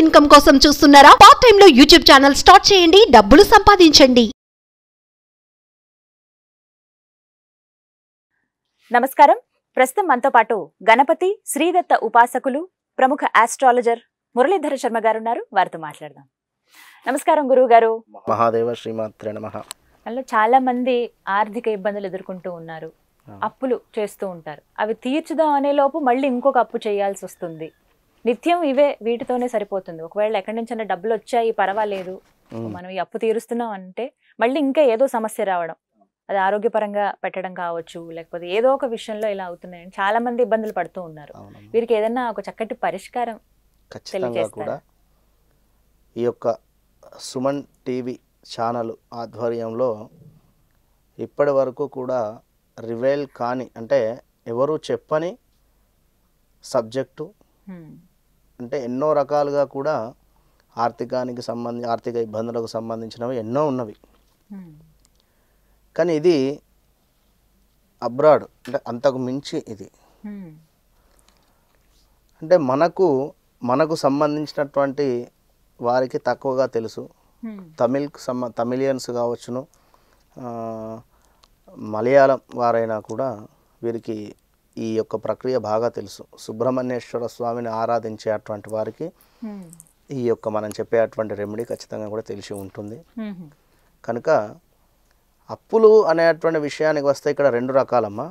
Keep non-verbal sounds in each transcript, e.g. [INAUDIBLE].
Income కోసం చూస్తున్నారా part time లో యూట్యూబ్ ఛానల్ స్టార్ట్ చేయండి డబ్బులు సంపాదించండి నమస్కారం ప్రస్తుతం మనతో పాటు గణపతి శ్రీదత్త ఉపాసకులు ప్రముఖ ఆస్ట్రాలజర్ మురళీధర శర్మ గారు ఉన్నారు వారితో మాట్లాడదాం నమస్కారం గురువు గారు మహాదేవ శ్రీమాత్రే నమ చాలా మంది ఆర్థిక ఇబ్బందులు ఎదుర్కొంటూ ఉన్నారు అప్పులు చేస్తూ ఉంటారు అవి తీర్చుదాం అనే లోపు మళ్ళీ ఇంకొక అప్పు చేయాల్సి వస్తుంది నిత్యం ఇవే వీటితోనే సరిపోతుంది ఒకవేళ ఎక్కడి నుంచైనా డబ్బులు వచ్చాయి పర్వాలేదు మనం ఈ అప్పు తీరుస్తున్నాం అంటే మళ్ళీ ఇంకా ఏదో సమస్య రావడం అది ఆరోగ్యపరంగా పెట్టడం కావచ్చు లేకపోతే ఏదో ఒక విషయంలో ఇలా అవుతున్నాయని చాలా మంది ఇబ్బందులు పడుతూ ఉన్నారు వీరికి ఏదైనా ఒక చక్కటి పరిష్కారం ఖచ్చితంగా కూడా ఈ యొక్క సుమన్ టీవీ ఛానల్ ఆధ్వర్యంలో ఇప్పటి వరకు కూడా రివైల్ కాని అంటే ఎవరు చెప్పని సబ్జెక్టు అంటే ఎన్నో రకాలుగా కూడా ఆర్థికానికి సంబంధించి ఆర్థిక ఇబ్బందులకు సంబంధించినవి ఎన్నో ఉన్నవి కానీ ఇది అబ్రాడ్ అంటే అంతకు మించి ఇది అంటే మనకు మనకు సంబంధించినటువంటి వారికి తక్కువగా తెలుసు తమిళ్ సంబ తమిళియన్స్ కావచ్చును మలయాళం వారైనా కూడా వీరికి ఈ యొక్క ప్రక్రియ బాగా తెలుసు సుబ్రహ్మణ్యేశ్వర స్వామిని ఆరాధించే అటువంటి వారికి ఈ యొక్క మనం చెప్పే అటువంటి రెమెడీ ఖచ్చితంగా కూడా తెలిసి ఉంటుంది కనుక అప్పులు అనేటువంటి విషయానికి వస్తే ఇక్కడ రెండు రకాలమ్మా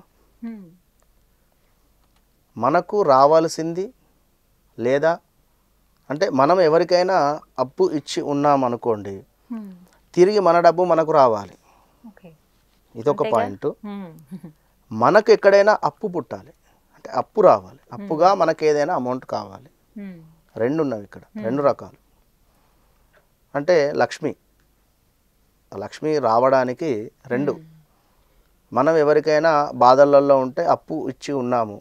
మనకు రావాల్సింది లేదా అంటే మనం ఎవరికైనా అప్పు ఇచ్చి ఉన్నాం అనుకోండి తిరిగి మన డబ్బు మనకు రావాలి ఇదొక పాయింట్ [LAUGHS] మనకు ఎక్కడైనా అప్పు పుట్టాలి అంటే అప్పు రావాలి అప్పుగా hmm. మనకు ఏదైనా అమౌంట్ కావాలి hmm. రెండు ఉన్నవి ఇక్కడ hmm. రెండు రకాలు అంటే లక్ష్మి లక్ష్మి రావడానికి రెండు మనం ఎవరికైనా బాధలలో ఉంటే అప్పు ఇచ్చి ఉన్నాము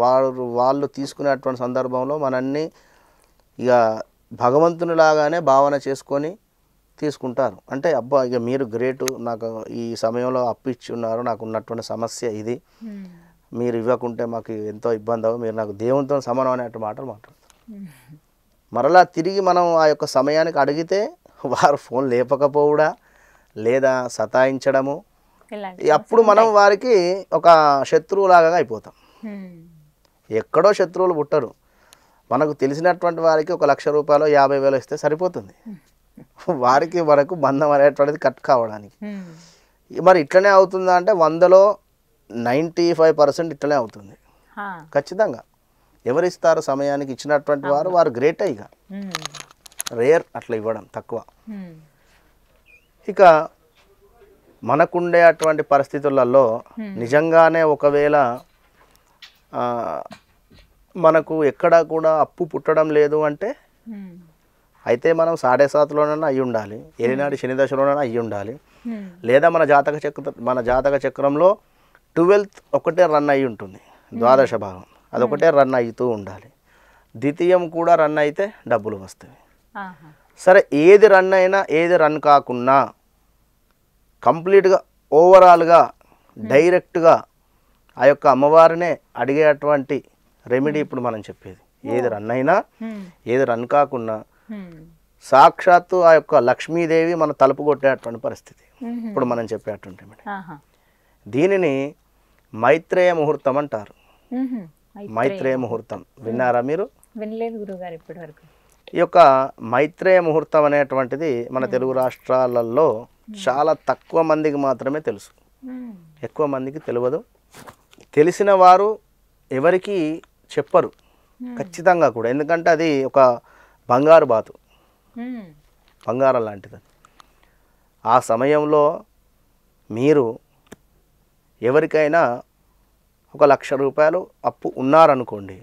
వారు వాళ్ళు తీసుకునేటువంటి సందర్భంలో మనల్ని ఇక భగవంతునిలాగానే భావన చేసుకొని తీసుకుంటారు అంటే అబ్బా ఇక మీరు గ్రేటు నాకు ఈ సమయంలో అప్పిచ్చున్నారు నాకు ఉన్నటువంటి సమస్య ఇది hmm. మీరు ఇవ్వకుంటే మాకు ఎంతో ఇబ్బంది అవ్వ మీరు నాకు దేవునితో సమానం అనేటువంటి మాటలు మాట్లాడతారు hmm. మరలా తిరిగి మనం ఆ యొక్క సమయానికి అడిగితే వారు ఫోన్ లేపకపోవడా లేదా సతాయించడము అప్పుడు మనం వారికి ఒక శత్రువులాగా అయిపోతాం hmm. ఎక్కడో శత్రువులు పుట్టరు మనకు తెలిసినటువంటి వారికి ఒక లక్ష రూపాయలు యాభై వేలు ఇస్తే సరిపోతుంది వారికి వరకు బంధం అనేటువంటిది కట్ కావడానికి hmm. మరి ఇట్లనే అవుతుందా అంటే వందలో నైంటీ ఫైవ్ పర్సెంట్ ఇట్లనే అవుతుంది ఖచ్చితంగా ఎవరిస్తారు సమయానికి ఇచ్చినటువంటి వారు వారు గ్రేట్ ఇక hmm. రేర్ అట్లా ఇవ్వడం తక్కువ hmm. ఇక మనకుండే అటువంటి పరిస్థితులలో నిజంగానే ఒకవేళ మనకు ఎక్కడా కూడా అప్పు పుట్టడం లేదు అంటే అయితే మనం సాడే సాత్లోనైనా అయ్యి ఉండాలి ఏలినాడు hmm. శని దశలోనైనా అయ్యి ఉండాలి hmm. లేదా మన జాతక చక్ర మన జాతక చక్రంలో ట్వెల్త్ ఒకటే రన్ అయి ఉంటుంది hmm. ద్వాదశ భాగం అదొకటే రన్ అవుతూ ఉండాలి ద్వితీయం కూడా రన్ అయితే డబ్బులు వస్తాయి సరే ఏది రన్ అయినా ఏది రన్ కాకున్నా కంప్లీట్గా ఓవరాల్గా డైరెక్ట్గా ఆ యొక్క అమ్మవారినే అడిగేటువంటి రెమెడీ ఇప్పుడు మనం చెప్పేది ఏది oh. రన్ అయినా ఏది రన్ కాకున్నా సాక్షాత్తు ఆ యొక్క లక్ష్మీదేవి మన తలుపు కొట్టేటువంటి పరిస్థితి ఇప్పుడు మనం చెప్పేటువంటి దీనిని మైత్రేయ ముహూర్తం అంటారు మైత్రేయ ముహూర్తం విన్నారా మీరు ఈ యొక్క మైత్రేయ ముహూర్తం అనేటువంటిది మన తెలుగు రాష్ట్రాలలో చాలా తక్కువ మందికి మాత్రమే తెలుసు ఎక్కువ మందికి తెలియదు తెలిసిన వారు ఎవరికి చెప్పరు ఖచ్చితంగా కూడా ఎందుకంటే అది ఒక బంగారు బాతు బంగారం లాంటిది ఆ సమయంలో మీరు ఎవరికైనా ఒక లక్ష రూపాయలు అప్పు ఉన్నారనుకోండి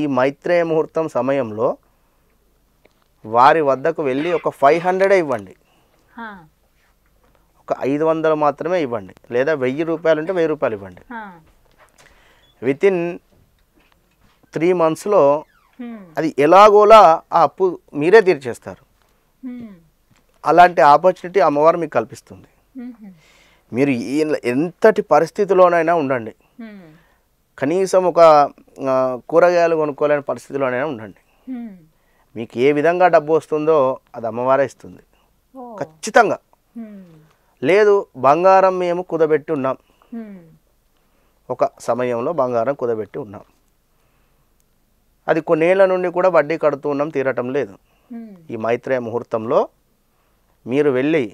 ఈ మైత్రేయ ముహూర్తం సమయంలో వారి వద్దకు వెళ్ళి ఒక ఫైవ్ హండ్రెడే ఇవ్వండి ఒక ఐదు వందలు మాత్రమే ఇవ్వండి లేదా వెయ్యి రూపాయలు ఉంటే వెయ్యి రూపాయలు ఇవ్వండి వితిన్ త్రీ మంత్స్లో Hmm. అది ఎలాగోలా ఆ అప్పు మీరే తీర్చేస్తారు hmm. అలాంటి ఆపర్చునిటీ అమ్మవారు మీకు కల్పిస్తుంది hmm. మీరు ఎంతటి పరిస్థితిలోనైనా ఉండండి కనీసం ఒక కూరగాయలు కొనుక్కోలేని పరిస్థితిలోనైనా ఉండండి మీకు ఏ విధంగా డబ్బు వస్తుందో అది అమ్మవారే ఇస్తుంది ఖచ్చితంగా లేదు బంగారం మేము కుదబెట్టి ఉన్నాం ఒక సమయంలో బంగారం కుదబెట్టి ఉన్నాం అది కొన్నేళ్ల నుండి కూడా వడ్డీ కడుతూ ఉన్నాం తీరటం లేదు ఈ మైత్రేయ ముహూర్తంలో మీరు వెళ్ళి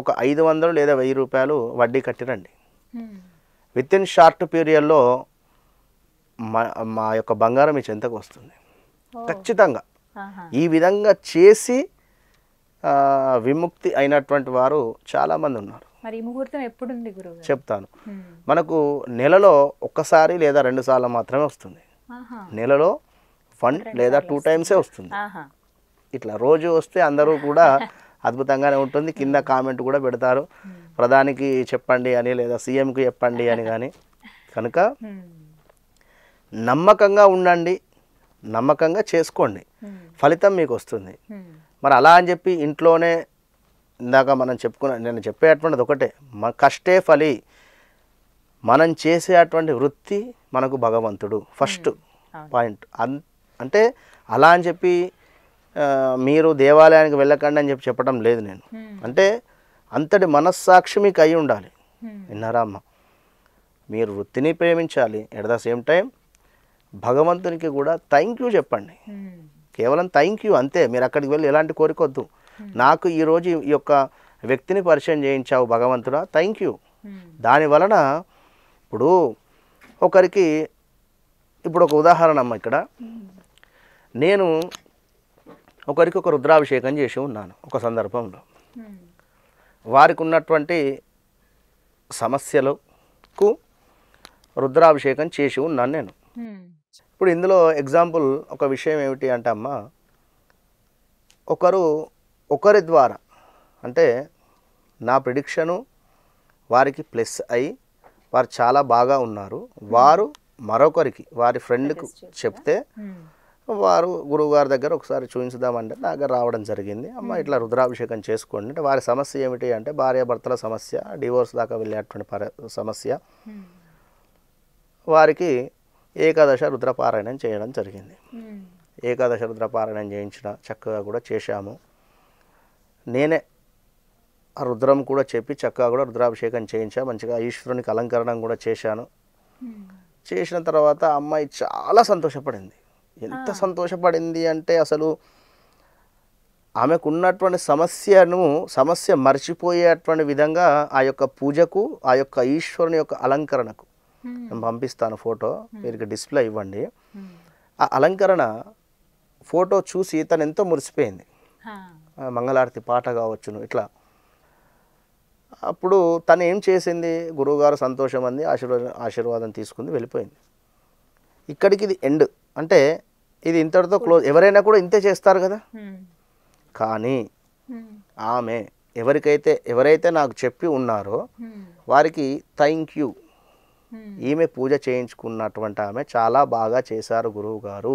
ఒక ఐదు వందలు లేదా వెయ్యి రూపాయలు వడ్డీ కట్టిరండి విత్ ఇన్ షార్ట్ పీరియడ్లో మా మా యొక్క బంగారం మీ చెంతకు వస్తుంది ఖచ్చితంగా ఈ విధంగా చేసి విముక్తి అయినటువంటి వారు చాలామంది ఉన్నారు మరి ముహూర్తం ఎప్పుడు చెప్తాను మనకు నెలలో ఒక్కసారి లేదా రెండు సార్లు మాత్రమే వస్తుంది నెలలో ఫండ్ లేదా టూ టైమ్సే వస్తుంది ఇట్లా రోజు వస్తే అందరూ కూడా [LAUGHS] అద్భుతంగానే ఉంటుంది కింద hmm. కామెంట్ కూడా పెడతారు hmm. ప్రధానికి చెప్పండి అని లేదా సీఎంకి చెప్పండి అని కానీ [LAUGHS] కనుక hmm. నమ్మకంగా ఉండండి నమ్మకంగా చేసుకోండి ఫలితం మీకు వస్తుంది మరి అలా అని చెప్పి ఇంట్లోనే ఇందాక మనం చెప్పుకున్న నేను చెప్పేటువంటిది ఒకటే మన కష్టే ఫలి మనం చేసేటువంటి వృత్తి మనకు భగవంతుడు ఫస్ట్ పాయింట్ అంత అంటే అలా అని చెప్పి మీరు దేవాలయానికి వెళ్ళకండి అని చెప్పి చెప్పడం లేదు నేను అంటే అంతటి మనస్సాక్షి మీకు అయి ఉండాలి విన్నారా అమ్మ మీరు వృత్తిని ప్రేమించాలి ఎట్ ద సేమ్ టైం భగవంతునికి కూడా థ్యాంక్ యూ చెప్పండి కేవలం థ్యాంక్ యూ అంతే మీరు అక్కడికి వెళ్ళి ఎలాంటి కోరికొద్దు నాకు ఈరోజు ఈ యొక్క వ్యక్తిని పరిచయం చేయించావు భగవంతుడా థ్యాంక్ యూ దాని వలన ఇప్పుడు ఒకరికి ఇప్పుడు ఒక ఉదాహరణ అమ్మ ఇక్కడ నేను ఒకరికి ఒక రుద్రాభిషేకం చేసి ఉన్నాను ఒక సందర్భంలో hmm. వారికి ఉన్నటువంటి సమస్యలకు రుద్రాభిషేకం చేసి ఉన్నాను నేను hmm. ఇప్పుడు ఇందులో ఎగ్జాంపుల్ ఒక విషయం ఏమిటి అంటే అమ్మ ఒకరు ఒకరి ద్వారా అంటే నా ప్రిడిక్షను వారికి ప్లస్ అయి వారు చాలా బాగా ఉన్నారు hmm. వారు మరొకరికి వారి ఫ్రెండ్కు చెప్తే వారు గురువుగారి దగ్గర ఒకసారి చూపించుదామంటే నా దగ్గర రావడం జరిగింది అమ్మ ఇట్లా రుద్రాభిషేకం చేసుకోండి అంటే వారి సమస్య ఏమిటి అంటే భార్యాభర్తల సమస్య డివోర్స్ దాకా వెళ్ళేటువంటి సమస్య వారికి ఏకాదశ రుద్రపారాయణం చేయడం జరిగింది ఏకాదశ రుద్రపారాయణం చేయించిన చక్కగా కూడా చేశాము నేనే ఆ రుద్రం కూడా చెప్పి చక్కగా కూడా రుద్రాభిషేకం చేయించా మంచిగా ఈశ్వరునికి అలంకరణం కూడా చేశాను చేసిన తర్వాత అమ్మాయి చాలా సంతోషపడింది ఎంత సంతోషపడింది అంటే అసలు ఆమెకున్నటువంటి సమస్యను సమస్య మర్చిపోయేటువంటి విధంగా ఆ యొక్క పూజకు ఆ యొక్క ఈశ్వరుని యొక్క అలంకరణకు నేను పంపిస్తాను ఫోటో మీరు డిస్ప్లే ఇవ్వండి ఆ అలంకరణ ఫోటో చూసి తను ఎంతో మురిసిపోయింది మంగళారతి పాట కావచ్చును ఇట్లా అప్పుడు తను ఏం చేసింది గురువుగారు సంతోషం అంది ఆశీర్వాదం ఆశీర్వాదం తీసుకుంది వెళ్ళిపోయింది ఇక్కడికి ఇది ఎండ్ అంటే ఇది ఇంతటితో క్లోజ్ ఎవరైనా కూడా ఇంతే చేస్తారు కదా కానీ ఆమె ఎవరికైతే ఎవరైతే నాకు చెప్పి ఉన్నారో వారికి థ్యాంక్ యూ ఈమె పూజ చేయించుకున్నటువంటి ఆమె చాలా బాగా చేశారు గురువు గారు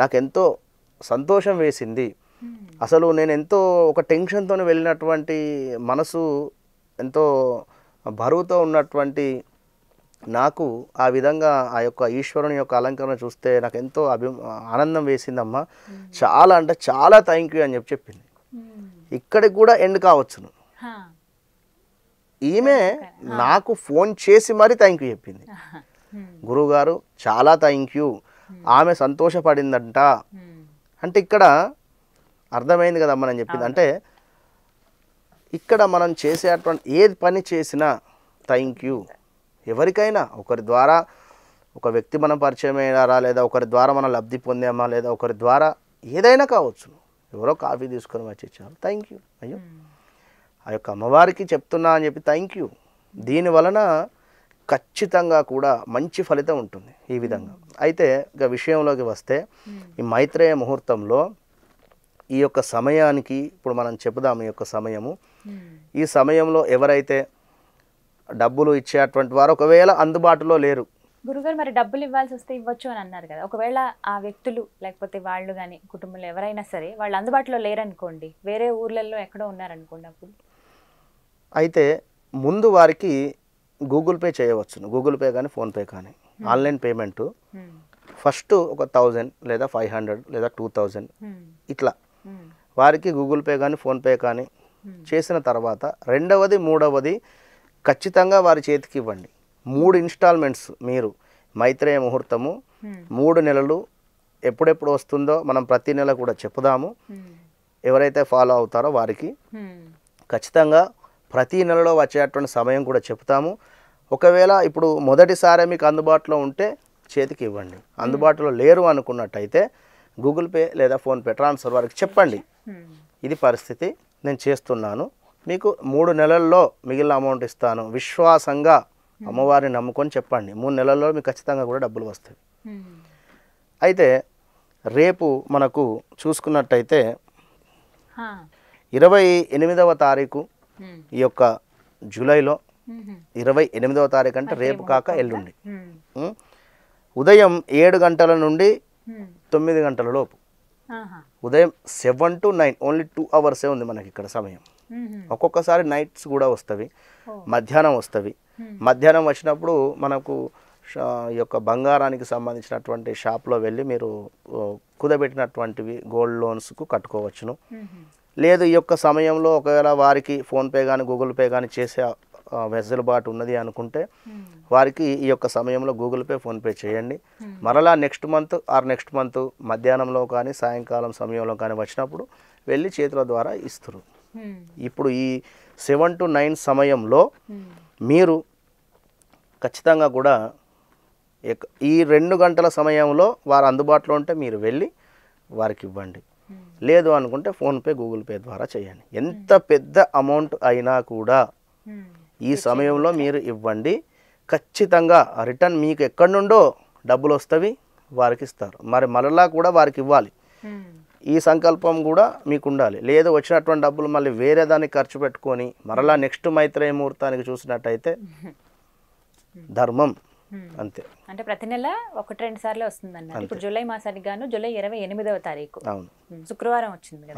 నాకెంతో సంతోషం వేసింది అసలు నేను ఎంతో ఒక టెన్షన్తో వెళ్ళినటువంటి మనసు ఎంతో బరువుతో ఉన్నటువంటి నాకు ఆ విధంగా ఆ యొక్క ఈశ్వరుని యొక్క అలంకరణ చూస్తే నాకు ఎంతో అభి ఆనందం వేసిందమ్మా చాలా అంటే చాలా థ్యాంక్ యూ అని చెప్పి చెప్పింది ఇక్కడికి కూడా ఎండ్ కావచ్చును ఈమె నాకు ఫోన్ చేసి మరీ థ్యాంక్ యూ చెప్పింది గురువుగారు చాలా థ్యాంక్ యూ ఆమె సంతోషపడిందంట అంటే ఇక్కడ అర్థమైంది కదమ్మ నేను చెప్పింది అంటే ఇక్కడ మనం చేసేటువంటి ఏ పని చేసినా థ్యాంక్ యూ ఎవరికైనా ఒకరి ద్వారా ఒక వ్యక్తి మనం పరిచయం అయినారా లేదా ఒకరి ద్వారా మనం లబ్ధి పొందామా లేదా ఒకరి ద్వారా ఏదైనా కావచ్చు ఎవరో కాఫీ తీసుకొని వచ్చి ఇచ్చారు థ్యాంక్ యూ అయ్యో hmm. ఆ యొక్క అమ్మవారికి చెప్తున్నా అని చెప్పి థ్యాంక్ యూ దీని వలన ఖచ్చితంగా కూడా మంచి ఫలితం ఉంటుంది ఈ విధంగా hmm. అయితే ఇక విషయంలోకి వస్తే hmm. ఈ మైత్రేయ ముహూర్తంలో ఈ యొక్క సమయానికి ఇప్పుడు మనం చెబుదాం ఈ యొక్క సమయము ఈ సమయంలో ఎవరైతే డబ్బులు ఇచ్చేటువంటి వారు ఒకవేళ అందుబాటులో లేరు గురుగారు మరి డబ్బులు ఇవ్వాల్సి వస్తే ఇవ్వచ్చు అని అన్నారు కదా ఒకవేళ ఆ వ్యక్తులు లేకపోతే వాళ్ళు కానీ కుటుంబంలో ఎవరైనా సరే వాళ్ళు అందుబాటులో లేరనుకోండి వేరే ఊర్లలో ఎక్కడో ఉన్నారనుకోండి అప్పుడు అయితే ముందు వారికి గూగుల్ పే చేయవచ్చును గూగుల్ పే కానీ ఫోన్పే కానీ ఆన్లైన్ పేమెంట్ ఫస్ట్ ఒక థౌజండ్ లేదా ఫైవ్ హండ్రెడ్ లేదా టూ థౌజండ్ ఇట్లా వారికి గూగుల్ పే కానీ ఫోన్పే కానీ చేసిన తర్వాత రెండవది మూడవది ఖచ్చితంగా వారి చేతికి ఇవ్వండి మూడు ఇన్స్టాల్మెంట్స్ మీరు మైత్రేయ ముహూర్తము hmm. మూడు నెలలు ఎప్పుడెప్పుడు వస్తుందో మనం ప్రతి నెల కూడా చెప్పుదాము hmm. ఎవరైతే ఫాలో అవుతారో వారికి hmm. ఖచ్చితంగా ప్రతి నెలలో వచ్చేటువంటి సమయం కూడా చెప్తాము ఒకవేళ ఇప్పుడు మొదటిసారి మీకు అందుబాటులో ఉంటే చేతికి ఇవ్వండి అందుబాటులో లేరు అనుకున్నట్టయితే గూగుల్ పే లేదా ఫోన్పే ట్రాన్స్ఫర్ వారికి చెప్పండి ఇది పరిస్థితి నేను చేస్తున్నాను మీకు మూడు నెలల్లో మిగిలిన అమౌంట్ ఇస్తాను విశ్వాసంగా hmm. అమ్మవారిని నమ్ముకొని చెప్పండి మూడు నెలల్లో మీకు ఖచ్చితంగా కూడా డబ్బులు వస్తాయి hmm. అయితే రేపు మనకు చూసుకున్నట్టయితే ఇరవై ఎనిమిదవ తారీఖు hmm. ఈ యొక్క జూలైలో ఇరవై ఎనిమిదవ తారీఖు అంటే రేపు కాక ఎల్లుండి ఉదయం ఏడు గంటల నుండి తొమ్మిది గంటల లోపు ఉదయం seven to nine only two అవర్సే ఉంది మనకి ఇక్కడ సమయం ఒక్కొక్కసారి నైట్స్ కూడా వస్తవి మధ్యాహ్నం వస్తవి మధ్యాహ్నం వచ్చినప్పుడు మనకు ఈ యొక్క బంగారానికి సంబంధించినటువంటి షాప్లో వెళ్ళి మీరు కుదబెట్టినటువంటివి గోల్డ్ లోన్స్కు కట్టుకోవచ్చును లేదు ఈ యొక్క సమయంలో ఒకవేళ వారికి ఫోన్పే కానీ గూగుల్ పే కానీ చేసే వెసులుబాటు ఉన్నది అనుకుంటే వారికి ఈ యొక్క సమయంలో గూగుల్ పే ఫోన్పే చేయండి మరలా next month or next month మధ్యాహ్నంలో కానీ సాయంకాలం సమయంలో కానీ వచ్చినప్పుడు వెళ్ళి చేతుల ద్వారా ఇస్తారు Hmm. ఇప్పుడు ఈ సెవెన్ టు నైన్ సమయంలో hmm. మీరు ఖచ్చితంగా కూడా ఈ రెండు గంటల సమయంలో వారు అందుబాటులో ఉంటే మీరు వెళ్ళి వారికి ఇవ్వండి hmm. లేదు అనుకుంటే ఫోన్పే గూగుల్ పే ద్వారా చేయండి ఎంత పెద్ద అమౌంట్ అయినా కూడా ఈ సమయంలో మీరు ఇవ్వండి ఖచ్చితంగా రిటర్న్ మీకు ఎక్కడి నుండో డబ్బులు వస్తవి వారికి ఇస్తారు మరి మరలా కూడా వారికి ఇవ్వాలి ఈ సంకల్పం కూడా మీకు ఉండాలి లేదు వచ్చినటువంటి డబ్బులు మళ్ళీ వేరే దానికి ఖర్చు పెట్టుకొని మరలా నెక్స్ట్ మైత్రేయ ముహూర్తానికి చూసినట్టయితే [LAUGHS] ధర్మం అంతే అంటే ప్రతి నెల ఒకటి రెండు సార్లు వస్తుందండి ఇప్పుడు జూలై మాసానికి గాను జూలై ఇరవై ఎనిమిదవ తారీఖు శుక్రవారం వచ్చింది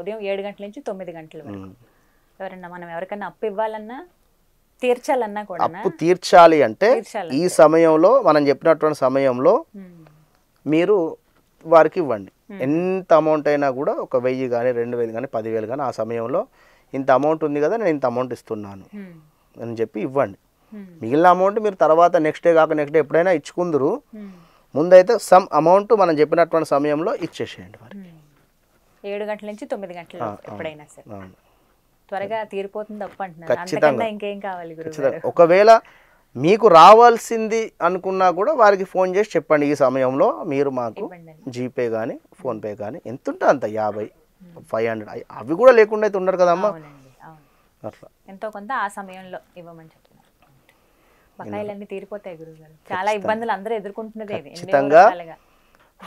ఉదయం ఏడు గంటల నుంచి తొమ్మిది గంటల ఎవరన్నా మనం ఎవరికైనా అప్పు ఇవ్వాలన్నా తీర్చాలన్నా కూడా అప్పు తీర్చాలి అంటే ఈ సమయంలో మనం చెప్పినటువంటి సమయంలో మీరు వారికి ఇవ్వండి Hmm. ఎంత అమౌంట్ అయినా కూడా ఒక వెయ్యి కానీ రెండు వేలు కానీ పదివేలు కానీ ఆ సమయంలో ఇంత అమౌంట్ ఉంది కదా నేను ఇంత అమౌంట్ ఇస్తున్నాను hmm. అని చెప్పి ఇవ్వండి hmm. మిగిలిన అమౌంట్ మీరు తర్వాత నెక్స్ట్ డే కాక నెక్స్ట్ డే ఎప్పుడైనా ఇచ్చుకుందరు ముందైతే సమ్ అమౌంట్ మనం చెప్పినటువంటి సమయంలో ఇచ్చేసేయండి మరి ఏడు గంటల నుంచి తొమ్మిది గంటల ఎప్పుడైనా సరే త్వరగా తీరిపోతుంది తప్పు ఖచ్చితంగా ఇంకేం కావాలి ఒకవేళ మీకు రావాల్సింది అనుకున్నా కూడా వారికి ఫోన్ చేసి చెప్పండి ఈ సమయంలో మీరు మాకు జీపే కానీ ఫోన్పే కానీ ఎంత ఉంటుంది అంత యాభై ఫైవ్ హండ్రెడ్ అవి కూడా లేకుండా అయితే ఉండరు కదమ్మా అట్లా ఎంతో కొంత ఆ సమయంలో ఇవ్వమని చెప్తున్నారు తీరిపోతాయి చాలా ఇబ్బందులు అందరూ ఎదుర్కొంటున్నది ఖచ్చితంగా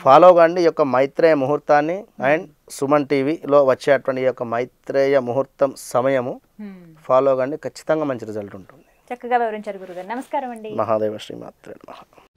ఫాలో కండి యొక్క మైత్రేయ ముహూర్తాన్ని అండ్ సుమన్ టీవీలో వచ్చేటువంటి యొక్క మైత్రేయ ముహూర్తం సమయము ఫాలో కండి ఖచ్చితంగా మంచి రిజల్ట్ ఉంటుంది చక్కగా వివరించారు గురుగారు నమస్కారం అండి మహాదేవ శ్రీమాత్రే నమః